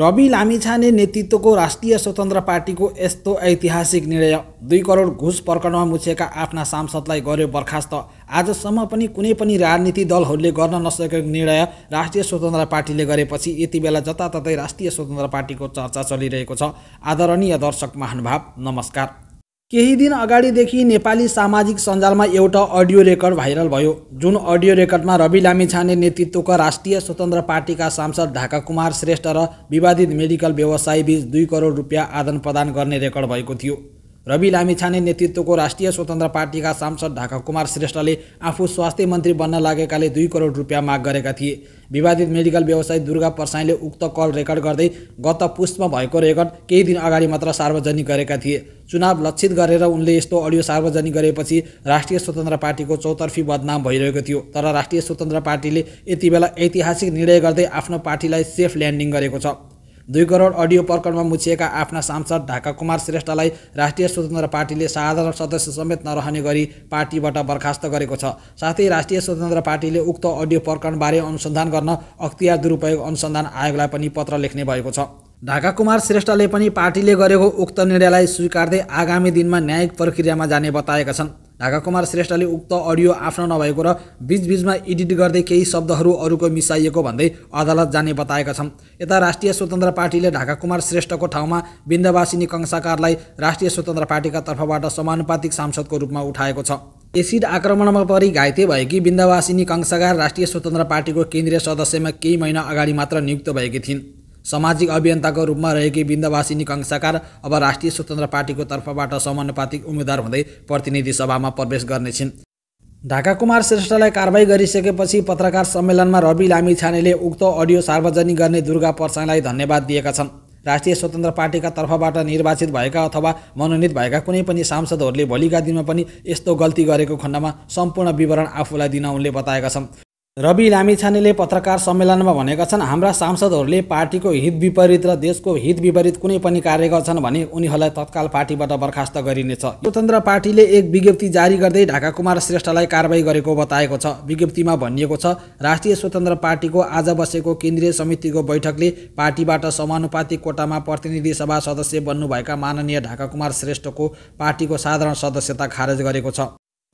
रवि लामिछाने नेतृत्वको राष्ट्रिय स्वतन्त्र पार्टीको यस्तो ऐतिहासिक निर्णय दुई करोड घुस प्रकरणमा मुछेका आफ्ना सांसदलाई गर्यो बर्खास्त आजसम्म पनि कुनै पनि राजनीति दलहरूले गर्न नसकेको निर्णय राष्ट्रिय स्वतन्त्र पार्टीले गरेपछि यति बेला जताततै राष्ट्रिय स्वतन्त्र पार्टीको चर्चा चलिरहेको छ आदरणीय दर्शक महानुभाव नमस्कार केही दिन अगाडिदेखि नेपाली सामाजिक सञ्जालमा एउटा अडियो रेकर्ड भाइरल भयो जुन अडियो रेकर्डमा रवि लामिछाने नेतृत्वको राष्ट्रिय स्वतन्त्र पार्टीका सांसद ढाका कुमार श्रेष्ठ र विवादित मेडिकल व्यवसायबीच दुई करोड रुपियाँ आदान प्रदान गर्ने रेकर्ड भएको थियो रवि लामिछाने नेतृत्वको राष्ट्रिय स्वतन्त्र पार्टीका सांसद ढाका कुमार श्रेष्ठले आफू स्वास्थ्य मन्त्री बन्न लागेकाले दुई करोड रुपियाँ माग गरेका थिए विवादित मेडिकल व्यवसायी दुर्गा परसाईले उक्त कल रेकर्ड गर्दै गत पुष्टमा भएको रेकर्ड केही दिन अगाडि मात्र सार्वजनिक गरेका थिए चुनाव लक्षित गरेर उनले यस्तो अडियो सार्वजनिक गरेपछि राष्ट्रिय स्वतन्त्र पार्टीको चौतर्फी बदनाम भइरहेको थियो तर राष्ट्रिय स्वतन्त्र पार्टीले यति बेला ऐतिहासिक निर्णय गर्दै आफ्नो पार्टीलाई सेफ ल्यान्डिङ गरेको छ दुई करोड अडियो प्रकरणमा मुछिएका आफ्ना सांसद ढाका कुमार श्रेष्ठलाई राष्ट्रिय स्वतन्त्र पार्टीले साधारण सदस्य समेत नरहने गरी पार्टीबाट बर्खास्त गरेको छ साथै राष्ट्रिय स्वतन्त्र पार्टीले उक्त अडियो प्रकरणबारे अनुसन्धान गर्न अख्तियार दुरुपयोग अनुसन्धान आयोगलाई पनि पत्र लेख्ने भएको छ ढाका कुमार श्रेष्ठले पनि पार्टीले गरेको उक्त निर्णयलाई स्वीकार्दै आगामी दिनमा न्यायिक प्रक्रियामा जाने बताएका छन् ढाका कुमार श्रेष्ठले उक्त अडियो आफ्नो नभएको र बिचबिचमा एडिट गर्दै केही शब्दहरू अरूको मिसाइएको भन्दै अदालत जाने बताएका छन् यता राष्ट्रिय स्वतन्त्र पार्टीले ढाका कुमार श्रेष्ठको ठाउँमा बिन्दवासिनी कंसाकारलाई राष्ट्रिय स्वतन्त्र पार्टीका तर्फबाट समानुपातिक सांसदको रूपमा उठाएको छ एसिड आक्रमणमा परि घाइते भएकी बिन्दवासिनी कंसाकार राष्ट्रिय स्वतन्त्र पार्टीको केन्द्रीय सदस्यमा केही महिना अगाडि मात्र नियुक्त भएकी थिइन् सामाजिक अभियन्ताको रूपमा रहेकी बिन्दवासिनी कंसाकार अब राष्ट्रिय स्वतन्त्र पार्टीको तर्फबाट समानुपातिक उम्मेद्वार हुँदै प्रतिनिधि सभामा प्रवेश गर्नेछिन् ढाका कुमार श्रेष्ठलाई कारवाही गरिसकेपछि पत्रकार सम्मेलनमा रवि लामी छानेले उक्त अडियो सार्वजनिक गर्ने दुर्गा पर्साङलाई धन्यवाद दिएका छन् राष्ट्रिय स्वतन्त्र पार्टीका तर्फबाट निर्वाचित भएका अथवा मनोनित भएका कुनै पनि सांसदहरूले भोलिका दिनमा पनि यस्तो गल्ती गरेको खण्डमा सम्पूर्ण विवरण आफूलाई दिन उनले बताएका छन् रवि लामिछानेले पत्रकार सम्मेलनमा भनेका छन् हाम्रा सांसदहरूले पार्टीको हित विपरीत र देशको हित विपरीत कुनै पनि कार्य गर्छन् भने उनीहरूलाई तत्काल पार्टीबाट बर्खास्त गरिनेछ स्वतन्त्र पार्टीले एक विज्ञप्ति जारी गर्दै ढाका कुमार श्रेष्ठलाई कारवाही गरेको बताएको छ विज्ञप्तिमा भनिएको छ राष्ट्रिय स्वतन्त्र पार्टीको आज बसेको केन्द्रीय समितिको बैठकले पार्टीबाट समानुपातिक कोटामा प्रतिनिधि सभा सदस्य बन्नुभएका माननीय ढाका कुमार श्रेष्ठको पार्टीको साधारण सदस्यता खारेज गरेको छ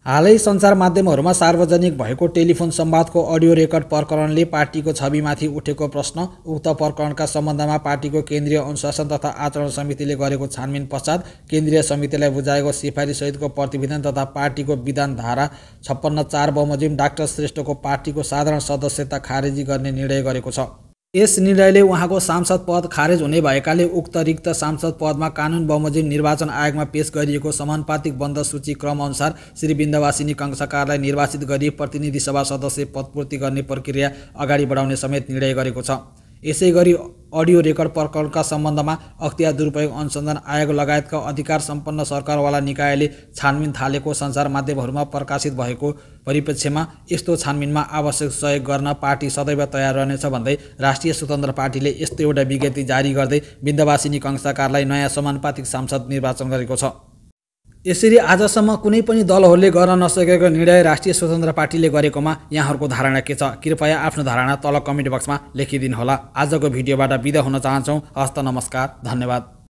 हालै सञ्चार माध्यमहरूमा सार्वजनिक भएको टेलिफोन सम्वादको अडियो रेकर्ड प्रकरणले पार्टीको छविमाथि उठेको प्रश्न उक्त प्रकरणका सम्बन्धमा पार्टीको केन्द्रीय अनुशासन तथा आचरण समितिले गरेको छानबिन पश्चात केन्द्रीय समितिलाई बुझाएको सिफारिसहितको प्रतिवेदन तथा पार्टीको विधान धारा छप्पन्न चार बमोजिम डाक्टर श्रेष्ठको पार्टीको साधारण सदस्यता खारेजी गर्ने निर्णय गरेको छ यस निर्णयले उहाँको सांसद पद खारेज हुने भएकाले उक्त रिक्त सांसद पदमा कानुन बमोजिम निर्वाचन आयोगमा पेस गरिएको समानुपातिक बन्द सूची क्रमअनुसार श्री बिन्दवासिनी कङ्सकारलाई निर्वाचित गरी प्रतिनिधि सभा सदस्य पदपूर्ति गर्ने प्रक्रिया अगाडि बढाउने समेत निर्णय गरेको छ यसै गरी अडियो रेकर्ड प्रकरणका सम्बन्धमा अख्तियार दुरुपयोग अनुसन्धान आयोग लगायतका अधिकार सम्पन्न सरकारवाला निकायले छानबिन थालेको सञ्चार माध्यमहरूमा प्रकाशित भएको परिप्रेक्ष्यमा यस्तो छानबिनमा आवश्यक सहयोग गर्न पार्टी सदैव तयार रहनेछ भन्दै राष्ट्रिय स्वतन्त्र पार्टीले यस्तो एउटा विज्ञप्ति जारी गर्दै विन्दवासिनी कंसाकारलाई नयाँ समानुपातिक सांसद निर्वाचन गरेको छ यसरी आजसम्म कुनै पनि दलहरूले गर्न नसकेको निर्णय राष्ट्रिय स्वतन्त्र पार्टीले गरेकोमा यहाँहरूको धारणा के छ कृपया आफ्नो धारणा तल कमेन्ट बक्समा लेखिदिनुहोला आजको भिडियोबाट बिदा हुन चाहन्छौँ हस्त नमस्कार धन्यवाद